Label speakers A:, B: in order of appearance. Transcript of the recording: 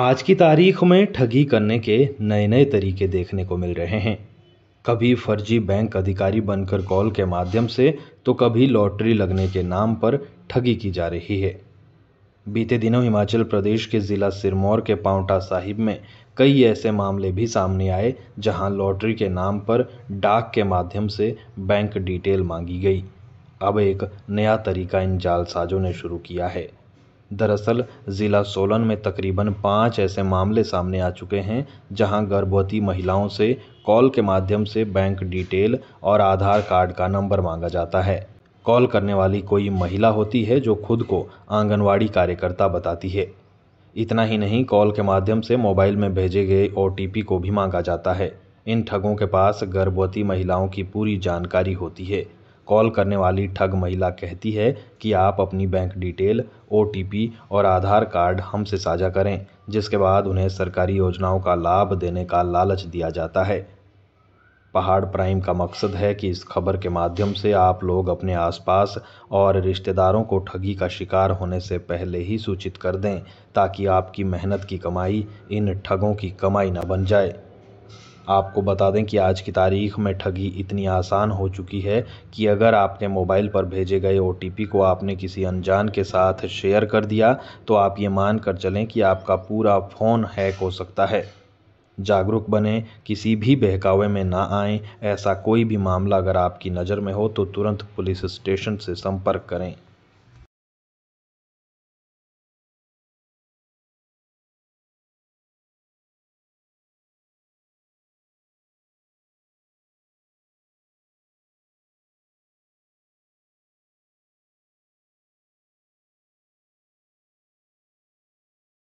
A: आज की तारीख में ठगी करने के नए नए तरीके देखने को मिल रहे हैं कभी फर्जी बैंक अधिकारी बनकर कॉल के माध्यम से तो कभी लॉटरी लगने के नाम पर ठगी की जा रही है बीते दिनों हिमाचल प्रदेश के ज़िला सिरमौर के पांवटा साहिब में कई ऐसे मामले भी सामने आए जहां लॉटरी के नाम पर डाक के माध्यम से बैंक डिटेल मांगी गई अब एक नया तरीका इन जालसाजों ने शुरू किया है दरअसल ज़िला सोलन में तकरीबन पाँच ऐसे मामले सामने आ चुके हैं जहां गर्भवती महिलाओं से कॉल के माध्यम से बैंक डिटेल और आधार कार्ड का नंबर मांगा जाता है कॉल करने वाली कोई महिला होती है जो खुद को आंगनवाड़ी कार्यकर्ता बताती है इतना ही नहीं कॉल के माध्यम से मोबाइल में भेजे गए ओ को भी मांगा जाता है इन ठगों के पास गर्भवती महिलाओं की पूरी जानकारी होती है कॉल करने वाली ठग महिला कहती है कि आप अपनी बैंक डिटेल ओ और आधार कार्ड हमसे साझा करें जिसके बाद उन्हें सरकारी योजनाओं का लाभ देने का लालच दिया जाता है पहाड़ प्राइम का मकसद है कि इस खबर के माध्यम से आप लोग अपने आसपास और रिश्तेदारों को ठगी का शिकार होने से पहले ही सूचित कर दें ताकि आपकी मेहनत की कमाई इन ठगों की कमाई न बन जाए आपको बता दें कि आज की तारीख में ठगी इतनी आसान हो चुकी है कि अगर आपके मोबाइल पर भेजे गए ओ को आपने किसी अनजान के साथ शेयर कर दिया तो आप ये मान कर चलें कि आपका पूरा फ़ोन हैक हो सकता है जागरूक बने किसी भी बहकावे में ना आए ऐसा कोई भी मामला अगर आपकी नज़र में हो तो तुरंत पुलिस स्टेशन से संपर्क करें